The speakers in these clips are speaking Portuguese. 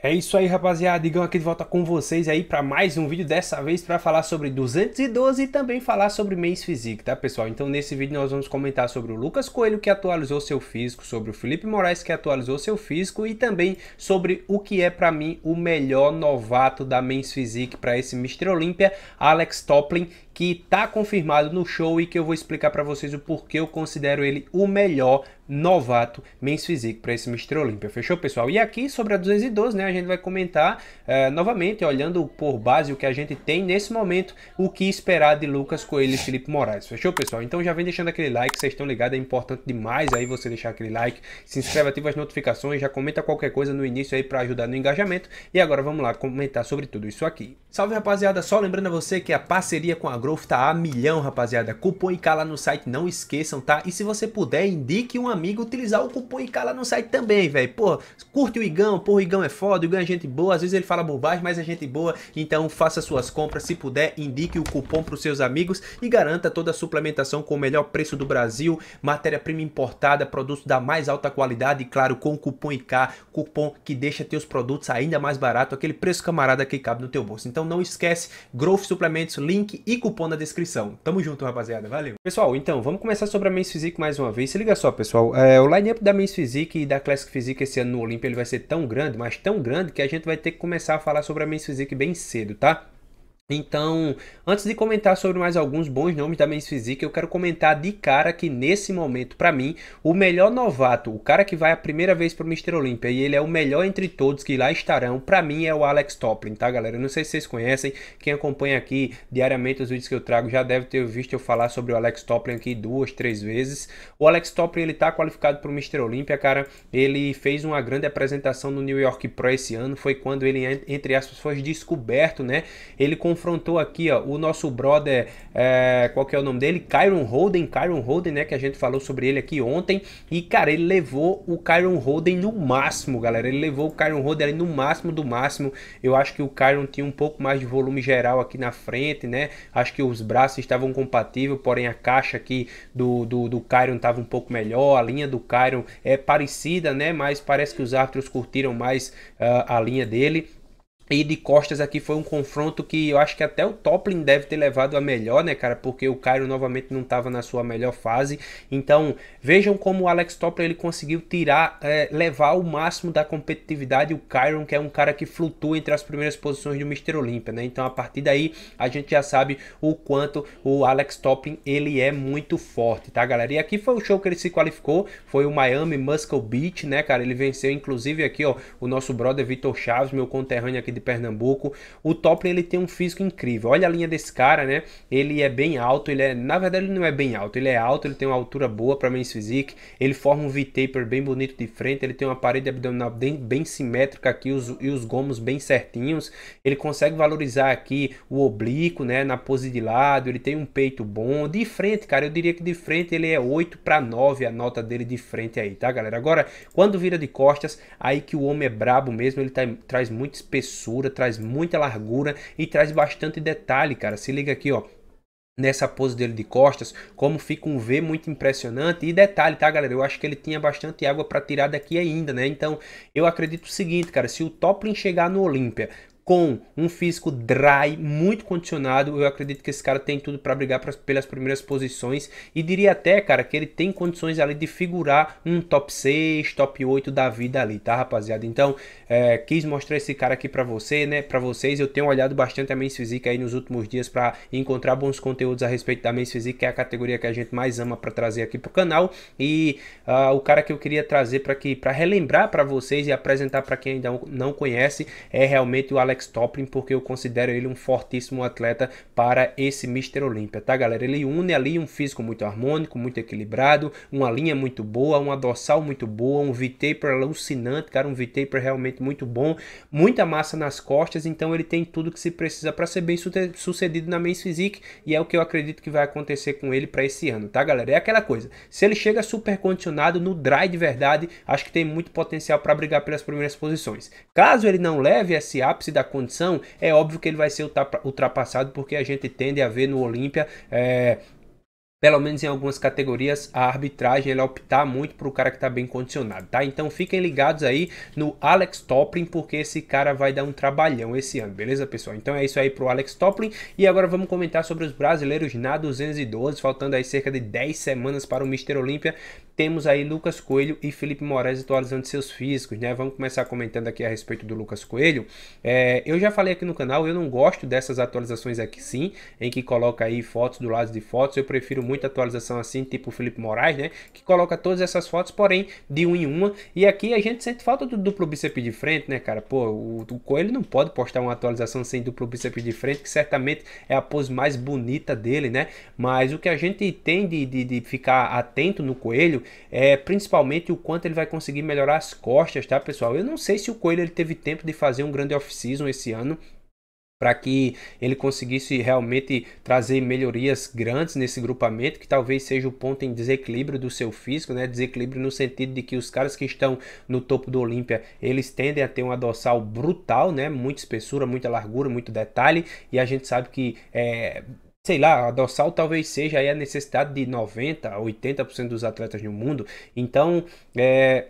É isso aí, rapaziada. Igão aqui de volta com vocês aí para mais um vídeo, dessa vez para falar sobre 212 e também falar sobre mês físico, tá, pessoal? Então, nesse vídeo nós vamos comentar sobre o Lucas Coelho que atualizou seu físico, sobre o Felipe Moraes que atualizou seu físico e também sobre o que é para mim o melhor novato da mês físico para esse Mr. Olímpia, Alex Toplin que está confirmado no show e que eu vou explicar para vocês o porquê eu considero ele o melhor novato Men's Physique para esse Mr. Olímpia. Fechou, pessoal? E aqui sobre a 212, né, a gente vai comentar uh, novamente, olhando por base o que a gente tem nesse momento, o que esperar de Lucas Coelho e Felipe Moraes. Fechou, pessoal? Então já vem deixando aquele like, vocês estão ligados, é importante demais aí você deixar aquele like, se inscreve, ativa as notificações, já comenta qualquer coisa no início aí para ajudar no engajamento. E agora vamos lá comentar sobre tudo isso aqui. Salve, rapaziada! Só lembrando a você que a parceria com a Growth tá a milhão, rapaziada. Cupom IK lá no site, não esqueçam, tá? E se você puder, indique um amigo utilizar o cupom IK lá no site também, velho. Pô, curte o Igão, pô, o Igão é foda, o Igão é gente boa. Às vezes ele fala bobagem, mas é gente boa. Então faça suas compras, se puder, indique o cupom pros seus amigos e garanta toda a suplementação com o melhor preço do Brasil, matéria-prima importada, produtos da mais alta qualidade e claro, com o cupom IK, cupom que deixa teus produtos ainda mais barato, aquele preço camarada que cabe no teu bolso. Então não esquece, Growth Suplementos, link e cupom cupom na descrição. Tamo junto, rapaziada. Valeu. Pessoal, então, vamos começar sobre a Men's Physique mais uma vez. Se liga só, pessoal. É, o line-up da Men's Physique e da Classic Physique esse ano no Olympia ele vai ser tão grande, mas tão grande, que a gente vai ter que começar a falar sobre a Men's Physique bem cedo, tá? Então, antes de comentar sobre mais alguns bons nomes da Men's Physique, eu quero comentar de cara que nesse momento, para mim, o melhor novato, o cara que vai a primeira vez pro Mr. Olympia e ele é o melhor entre todos que lá estarão, para mim é o Alex Toplin, tá galera? não sei se vocês conhecem, quem acompanha aqui diariamente os vídeos que eu trago já deve ter visto eu falar sobre o Alex Toplin aqui duas, três vezes. O Alex Toplin, ele tá qualificado pro Mr. Olympia, cara, ele fez uma grande apresentação no New York Pro esse ano, foi quando ele, entre aspas, foi descoberto, né? Ele confrontou aqui, ó, o nosso brother, é, qual que é o nome dele? Kyron Holden, Kyron Holden, né, que a gente falou sobre ele aqui ontem. E, cara, ele levou o Kyron Holden no máximo, galera. Ele levou o Kyron Holden no máximo do máximo. Eu acho que o Kyron tinha um pouco mais de volume geral aqui na frente, né? Acho que os braços estavam compatíveis, porém a caixa aqui do, do, do Kyron estava um pouco melhor, a linha do Kyron é parecida, né? Mas parece que os árbitros curtiram mais uh, a linha dele. E de costas aqui foi um confronto que eu acho que até o Toplin deve ter levado a melhor, né, cara? Porque o Cairo novamente não estava na sua melhor fase. Então, vejam como o Alex Toplin ele conseguiu tirar, é, levar o máximo da competitividade o Cairo, que é um cara que flutua entre as primeiras posições do Mister Olympia, né? Então, a partir daí, a gente já sabe o quanto o Alex Toplin ele é muito forte, tá, galera? E aqui foi o show que ele se qualificou, foi o Miami Muscle Beach, né, cara? Ele venceu inclusive aqui, ó, o nosso brother Vitor Chaves, meu conterrâneo aqui de Pernambuco. O Toplin ele tem um físico incrível. Olha a linha desse cara, né? Ele é bem alto, ele é, na verdade ele não é bem alto, ele é alto, ele tem uma altura boa para men's physique, ele forma um V-taper bem bonito de frente, ele tem uma parede abdominal bem, bem simétrica aqui os, e os gomos bem certinhos. Ele consegue valorizar aqui o oblíquo, né, na pose de lado, ele tem um peito bom. De frente, cara, eu diria que de frente ele é 8 para 9 a nota dele de frente aí, tá, galera? Agora, quando vira de costas, aí que o homem é brabo mesmo, ele tá, traz muita espessura grossura, traz muita largura e traz bastante detalhe, cara. Se liga aqui, ó nessa pose dele de costas, como fica um V muito impressionante. E detalhe, tá, galera? Eu acho que ele tinha bastante água para tirar daqui ainda, né? Então, eu acredito o seguinte, cara, se o Toplin chegar no Olímpia com um físico dry, muito condicionado, eu acredito que esse cara tem tudo para brigar pelas primeiras posições e diria até, cara, que ele tem condições ali de figurar um top 6, top 8 da vida ali, tá, rapaziada? Então, é, quis mostrar esse cara aqui para você, né, para vocês. Eu tenho olhado bastante a Men's Física aí nos últimos dias para encontrar bons conteúdos a respeito da Men's Física, que é a categoria que a gente mais ama para trazer aqui pro canal e uh, o cara que eu queria trazer para para relembrar para vocês e apresentar para quem ainda não conhece é realmente o Alex Alex Toplin, porque eu considero ele um fortíssimo atleta para esse Mr. Olímpia, tá galera? Ele une ali um físico muito harmônico, muito equilibrado, uma linha muito boa, uma dorsal muito boa, um V-taper alucinante, cara, um V-taper realmente muito bom, muita massa nas costas, então ele tem tudo que se precisa para ser bem sucedido na Men's Physique e é o que eu acredito que vai acontecer com ele para esse ano, tá galera? É aquela coisa, se ele chega super condicionado no dry de verdade, acho que tem muito potencial para brigar pelas primeiras posições. Caso ele não leve esse ápice da condição, é óbvio que ele vai ser ultrapassado, porque a gente tende a ver no Olímpia. É, pelo menos em algumas categorias, a arbitragem ele optar muito para o cara que está bem condicionado, tá? Então fiquem ligados aí no Alex Toplin, porque esse cara vai dar um trabalhão esse ano, beleza, pessoal? Então é isso aí pro Alex Toplin. E agora vamos comentar sobre os brasileiros na 212, faltando aí cerca de 10 semanas para o Mister Olímpia temos aí Lucas Coelho e Felipe Moraes atualizando seus físicos, né? Vamos começar comentando aqui a respeito do Lucas Coelho. É, eu já falei aqui no canal, eu não gosto dessas atualizações aqui sim, em que coloca aí fotos do lado de fotos. Eu prefiro muito atualização assim, tipo Felipe Moraes, né? Que coloca todas essas fotos, porém, de um em uma. E aqui a gente sente falta do duplo bíceps de frente, né, cara? Pô, o, o Coelho não pode postar uma atualização sem duplo bíceps de frente, que certamente é a pose mais bonita dele, né? Mas o que a gente tem de, de, de ficar atento no Coelho é, principalmente o quanto ele vai conseguir melhorar as costas, tá, pessoal? Eu não sei se o Coelho ele teve tempo de fazer um grande off-season esse ano, para que ele conseguisse realmente trazer melhorias grandes nesse grupamento, que talvez seja o ponto em desequilíbrio do seu físico, né? Desequilíbrio no sentido de que os caras que estão no topo do Olímpia, eles tendem a ter uma dorsal brutal, né? Muita espessura, muita largura, muito detalhe, e a gente sabe que é, sei lá, a dorsal talvez seja a necessidade de 90 a 80% dos atletas no mundo. Então, é,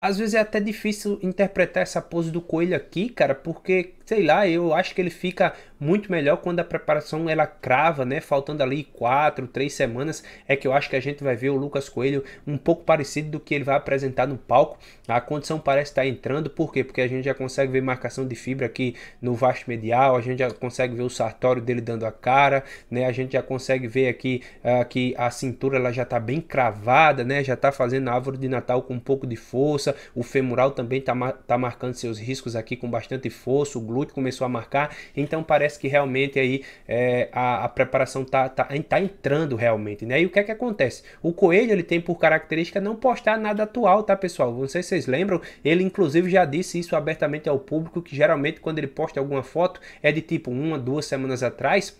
às vezes é até difícil interpretar essa pose do coelho aqui, cara, porque, sei lá, eu acho que ele fica muito melhor quando a preparação ela crava, né? Faltando ali quatro, três semanas, é que eu acho que a gente vai ver o Lucas Coelho um pouco parecido do que ele vai apresentar no palco. A condição parece estar entrando, por quê? Porque a gente já consegue ver marcação de fibra aqui no vasto medial, a gente já consegue ver o sartório dele dando a cara, né? A gente já consegue ver aqui uh, que a cintura ela já está bem cravada, né? Já está fazendo a árvore de Natal com um pouco de força, o femoral também está tá marcando seus riscos aqui com bastante força, o glúteo começou a marcar, então parece parece que realmente aí é, a, a, preparação está tá, tá, tá entrando realmente, né? E o que é que acontece? O Coelho, ele tem por característica não postar nada atual, tá, pessoal? Não sei se vocês lembram, ele inclusive já disse isso abertamente ao público, que geralmente quando ele posta alguma foto é de tipo uma, duas semanas atrás,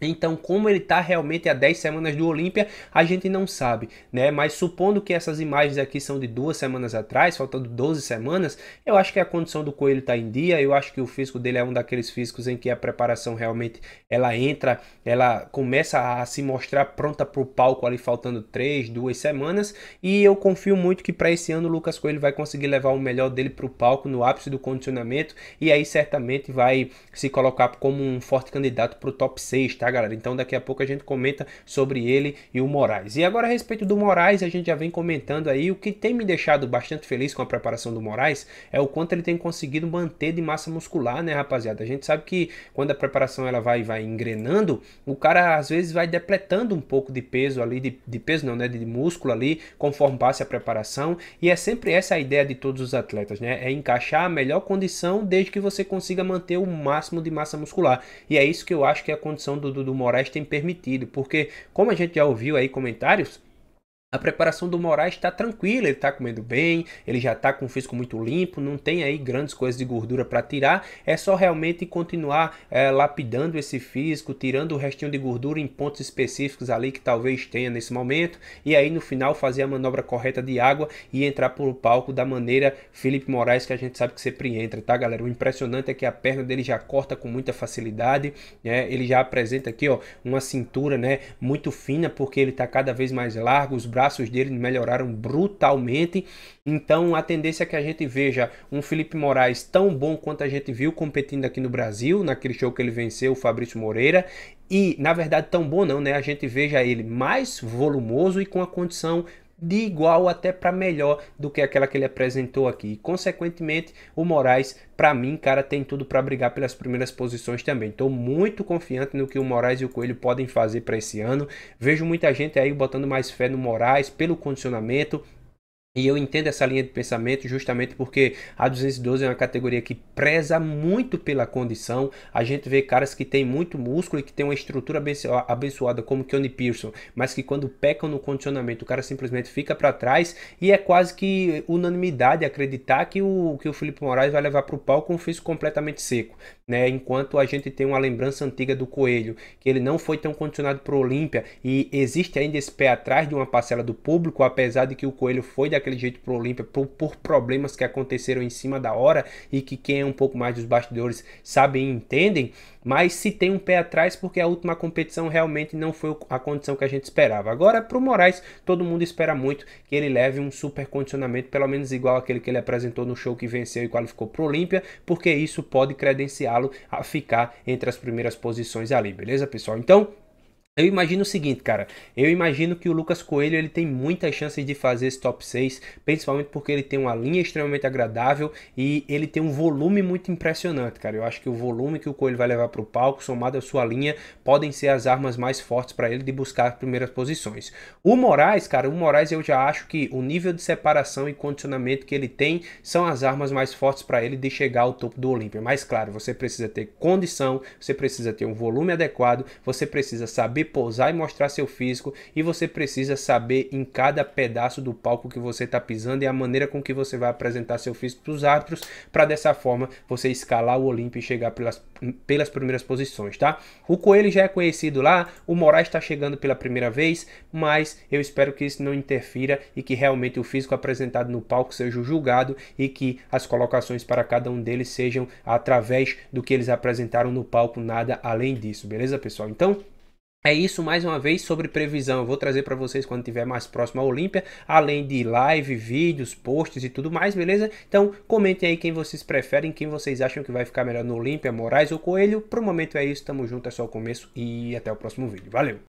então, como ele está realmente a 10 semanas do Olímpia, a gente não sabe, né? Mas supondo que essas imagens aqui são de duas semanas atrás, faltando 12 semanas, eu acho que a condição do Coelho está em dia, eu acho que o físico dele é um daqueles físicos em que a preparação realmente, ela entra, ela começa a se mostrar pronta para o palco ali faltando 3, 2 semanas, e eu confio muito que para esse ano o Lucas Coelho vai conseguir levar o melhor dele para o palco no ápice do condicionamento, e aí certamente vai se colocar como um forte candidato para o top 6, tá? tá, galera? Então daqui a pouco a gente comenta sobre ele e o Moraes. E agora a respeito do Moraes, a gente já vem comentando aí. O que tem me deixado bastante feliz com a preparação do Moraes é o quanto ele tem conseguido manter de massa muscular, né, rapaziada? A gente sabe que quando a preparação ela vai, vai engrenando, o cara às vezes vai depletando um pouco de peso ali, de, de peso não, né, de músculo ali, conforme passa a preparação. E é sempre essa a ideia de todos os atletas, né? É encaixar a melhor condição desde que você consiga manter o máximo de massa muscular. E é isso que eu acho que é a condição do, do Moraes tem permitido, porque como a gente já ouviu aí comentários, a preparação do Moraes está tranquila, ele está comendo bem, ele já está com o físico muito limpo, não tem aí grandes coisas de gordura para tirar, é só realmente continuar é, lapidando esse físico, tirando o restinho de gordura em pontos específicos ali que talvez tenha nesse momento, e aí no final fazer a manobra correta de água e entrar para o palco da maneira Felipe Moraes que a gente sabe que sempre entra, tá galera? O impressionante é que a perna dele já corta com muita facilidade, né? ele já apresenta aqui ó, uma cintura né, muito fina porque ele está cada vez mais largo, os braços dele melhoraram brutalmente. Então a tendência é que a gente veja um Felipe Moraes tão bom quanto a gente viu competindo aqui no Brasil, naquele show que ele venceu, o Fabrício Moreira. E, na verdade, tão bom não, né? A gente veja ele mais volumoso e com a condição de igual até para melhor do que aquela que ele apresentou aqui. E, consequentemente, o Moraes, para mim, cara, tem tudo para brigar pelas primeiras posições também. Estou muito confiante no que o Moraes e o Coelho podem fazer para esse ano. Vejo muita gente aí botando mais fé no Moraes pelo condicionamento, e eu entendo essa linha de pensamento justamente porque a 212 é uma categoria que preza muito pela condição. A gente vê caras que têm muito músculo e que têm uma estrutura abençoada, como Keone Pearson, mas que quando pecam no condicionamento, o cara simplesmente fica para trás e é quase que unanimidade acreditar que o, que o Felipe Moraes vai levar para o palco um físico completamente seco. Né? Enquanto a gente tem uma lembrança antiga do Coelho, que ele não foi tão condicionado para o Olímpia e existe ainda esse pé atrás de uma parcela do público, apesar de que o Coelho foi da daquele jeito pro Olímpia por, por, problemas que aconteceram em cima da hora e que quem é um pouco mais dos bastidores sabem e entendem, mas se tem um pé atrás porque a última competição realmente não foi a condição que a gente esperava. Agora, pro Moraes, todo mundo espera muito que ele leve um super condicionamento, pelo menos igual aquele que ele apresentou no show que venceu e qualificou pro Olímpia, porque isso pode credenciá-lo a ficar entre as primeiras posições ali, beleza, pessoal? Então, eu imagino o seguinte, cara. Eu imagino que o Lucas Coelho ele tem muitas chances de fazer esse top 6, principalmente porque ele tem uma linha extremamente agradável e ele tem um volume muito impressionante, cara. Eu acho que o volume que o Coelho vai levar para o palco, somado à sua linha, podem ser as armas mais fortes para ele de buscar as primeiras posições. O Moraes, cara, o Moraes eu já acho que o nível de separação e condicionamento que ele tem são as armas mais fortes para ele de chegar ao topo do Olímpia. Mas claro, você precisa ter condição, você precisa ter um volume adequado, você precisa saber pousar e mostrar seu físico e você precisa saber em cada pedaço do palco que você está pisando e a maneira com que você vai apresentar seu físico para os árbitros, para dessa forma você escalar o Olímpio e chegar pelas, pelas primeiras posições, tá? O Coelho já é conhecido lá, o Moraes está chegando pela primeira vez, mas eu espero que isso não interfira e que realmente o físico apresentado no palco seja julgado e que as colocações para cada um deles sejam através do que eles apresentaram no palco, nada além disso, beleza, pessoal? Então, é isso mais uma vez sobre previsão. Eu vou trazer para vocês quando tiver mais próximo à Olímpia, além de live, vídeos, posts e tudo mais, beleza? Então comentem aí quem vocês preferem, quem vocês acham que vai ficar melhor no Olímpia, Moraes ou Coelho. Por momento é isso, tamo junto, é só o começo e até o próximo vídeo. Valeu!